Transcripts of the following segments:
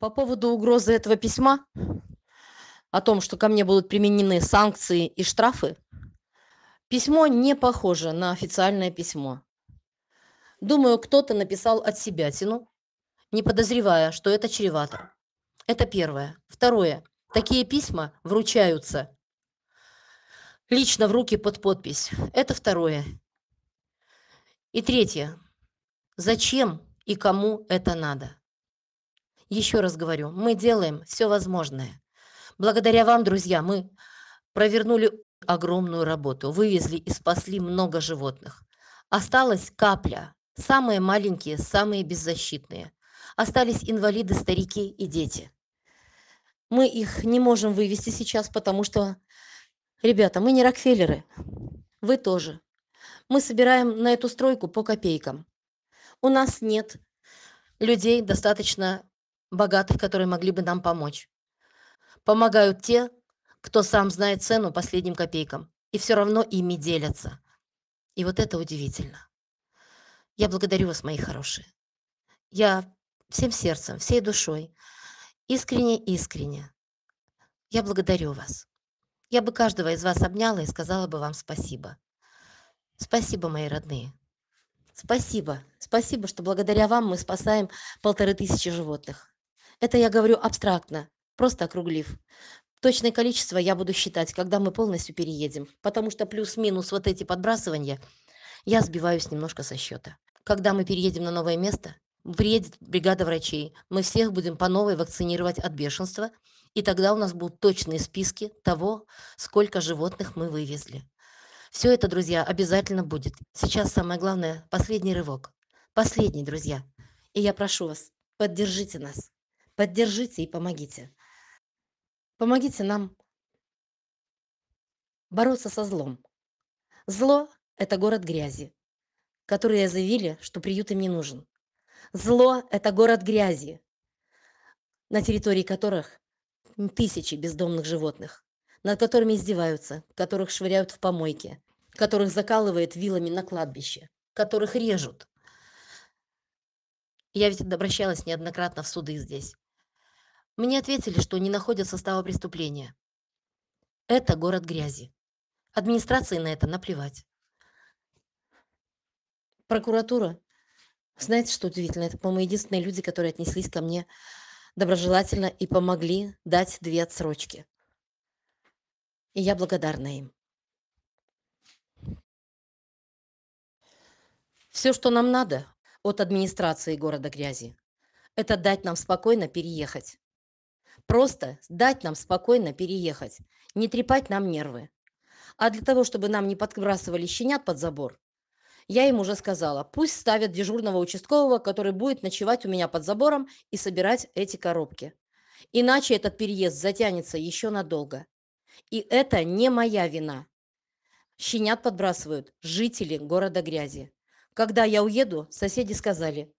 По поводу угрозы этого письма, о том, что ко мне будут применены санкции и штрафы, письмо не похоже на официальное письмо. Думаю, кто-то написал от себя тяну, не подозревая, что это чревато. Это первое. Второе. Такие письма вручаются лично в руки под подпись. Это второе. И третье. Зачем и кому это надо? Еще раз говорю, мы делаем все возможное. Благодаря вам, друзья, мы провернули огромную работу, вывезли и спасли много животных. Осталась капля, самые маленькие, самые беззащитные. Остались инвалиды, старики и дети. Мы их не можем вывести сейчас, потому что, ребята, мы не Рокфеллеры, вы тоже. Мы собираем на эту стройку по копейкам. У нас нет людей достаточно богатых, которые могли бы нам помочь. Помогают те, кто сам знает цену последним копейкам, и все равно ими делятся. И вот это удивительно. Я благодарю вас, мои хорошие. Я всем сердцем, всей душой, искренне-искренне, я благодарю вас. Я бы каждого из вас обняла и сказала бы вам спасибо. Спасибо, мои родные. Спасибо. Спасибо, что благодаря вам мы спасаем полторы тысячи животных. Это я говорю абстрактно, просто округлив. Точное количество я буду считать, когда мы полностью переедем, потому что плюс-минус вот эти подбрасывания я сбиваюсь немножко со счета. Когда мы переедем на новое место, приедет бригада врачей, мы всех будем по новой вакцинировать от бешенства, и тогда у нас будут точные списки того, сколько животных мы вывезли. Все это, друзья, обязательно будет. Сейчас самое главное – последний рывок. Последний, друзья. И я прошу вас, поддержите нас. Поддержите и помогите. Помогите нам бороться со злом. Зло – это город грязи, который заявили, что приют им не нужен. Зло – это город грязи, на территории которых тысячи бездомных животных, над которыми издеваются, которых швыряют в помойки, которых закалывают вилами на кладбище, которых режут. Я ведь обращалась неоднократно в суды здесь. Мне ответили, что не находят состава преступления. Это город грязи. Администрации на это наплевать. Прокуратура. Знаете, что удивительно? Это, по-моему, единственные люди, которые отнеслись ко мне доброжелательно и помогли дать две отсрочки. И я благодарна им. Все, что нам надо от администрации города грязи, это дать нам спокойно переехать. Просто дать нам спокойно переехать, не трепать нам нервы. А для того, чтобы нам не подбрасывали щенят под забор, я им уже сказала, пусть ставят дежурного участкового, который будет ночевать у меня под забором и собирать эти коробки. Иначе этот переезд затянется еще надолго. И это не моя вина. Щенят подбрасывают жители города грязи. Когда я уеду, соседи сказали,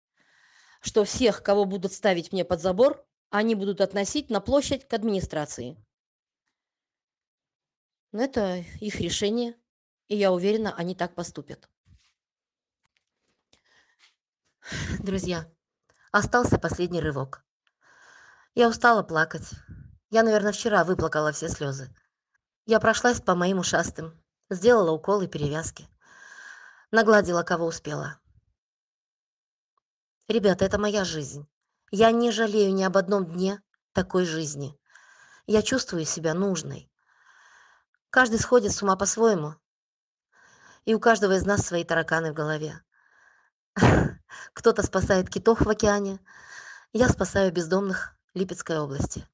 что всех, кого будут ставить мне под забор, они будут относить на площадь к администрации. Но это их решение, и я уверена, они так поступят. Друзья, остался последний рывок. Я устала плакать. Я, наверное, вчера выплакала все слезы. Я прошлась по моим ушастым, сделала уколы и перевязки. Нагладила, кого успела. Ребята, это моя жизнь. Я не жалею ни об одном дне такой жизни. Я чувствую себя нужной. Каждый сходит с ума по-своему. И у каждого из нас свои тараканы в голове. Кто-то спасает китов в океане. Я спасаю бездомных Липецкой области.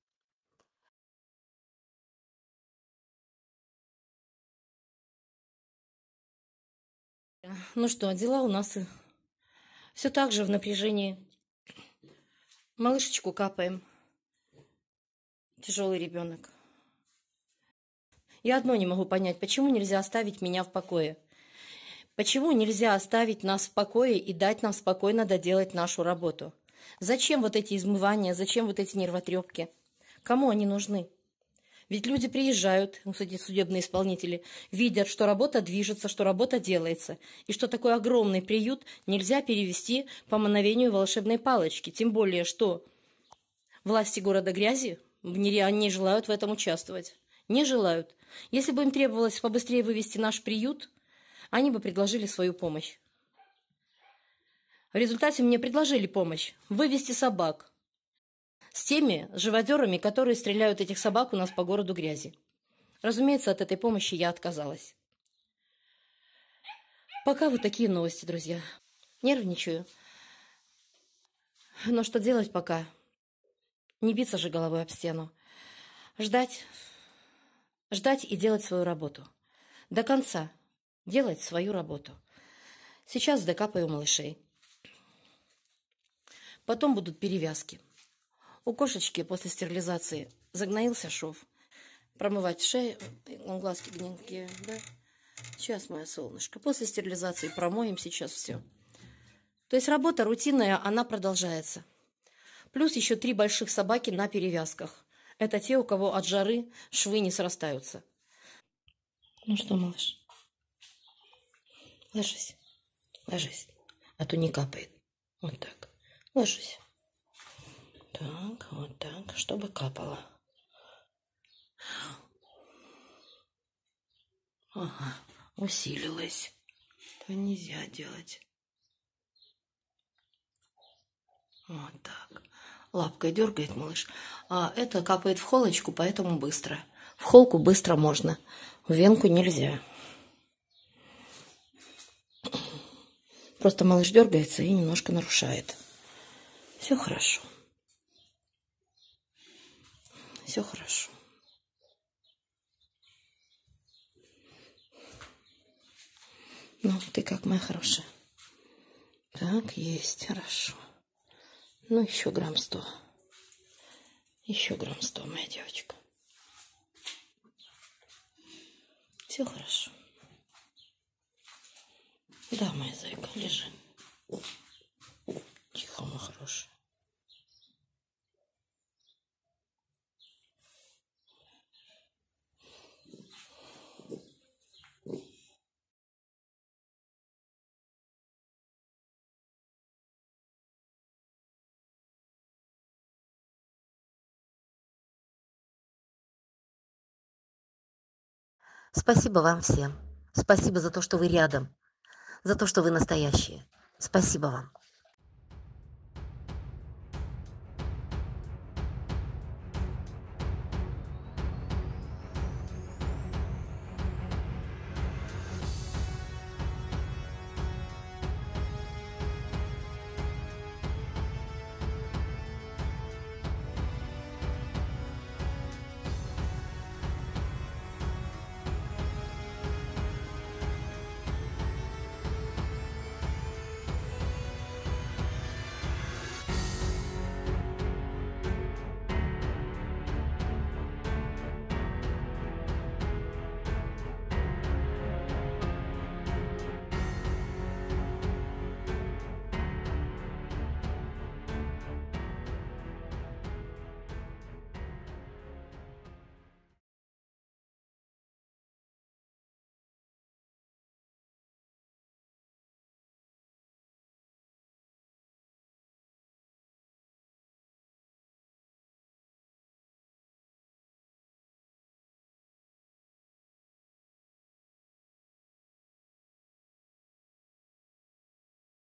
Ну что, дела у нас все так же в напряжении. Малышечку капаем. Тяжелый ребенок. Я одно не могу понять, почему нельзя оставить меня в покое? Почему нельзя оставить нас в покое и дать нам спокойно доделать нашу работу? Зачем вот эти измывания, зачем вот эти нервотрепки? Кому они нужны? Ведь люди приезжают, ну, кстати, судебные исполнители, видят, что работа движется, что работа делается, и что такой огромный приют нельзя перевести по мановению волшебной палочки, тем более, что власти города грязи не желают в этом участвовать. Не желают. Если бы им требовалось побыстрее вывести наш приют, они бы предложили свою помощь. В результате мне предложили помощь – вывести собак – с теми живодерами, которые стреляют этих собак у нас по городу грязи. Разумеется, от этой помощи я отказалась. Пока вот такие новости, друзья. Нервничаю. Но что делать пока? Не биться же головой об стену. Ждать. Ждать и делать свою работу. До конца. Делать свою работу. Сейчас докапаю малышей. Потом будут перевязки. У кошечки после стерилизации загноился шов. Промывать шею, глазки гненькие, да? Сейчас, мое солнышко, после стерилизации промоем сейчас все. То есть работа рутинная, она продолжается. Плюс еще три больших собаки на перевязках. Это те, у кого от жары швы не срастаются. Ну что, малыш, ложись, ложись, а то не капает. Вот так, ложись. Так, вот так, чтобы капало. Ага, усилилась. Это нельзя делать. Вот так. Лапкой дергает малыш. А это капает в холочку, поэтому быстро. В холку быстро можно. В венку нельзя. Просто малыш дергается и немножко нарушает. Все хорошо все хорошо. Ну, ты как, моя хорошая? Так, есть, хорошо. Ну, еще грамм сто. Еще грамм сто, моя девочка. Все хорошо. Да, моя зайка, лежи. Спасибо вам всем. Спасибо за то, что вы рядом, за то, что вы настоящие. Спасибо вам.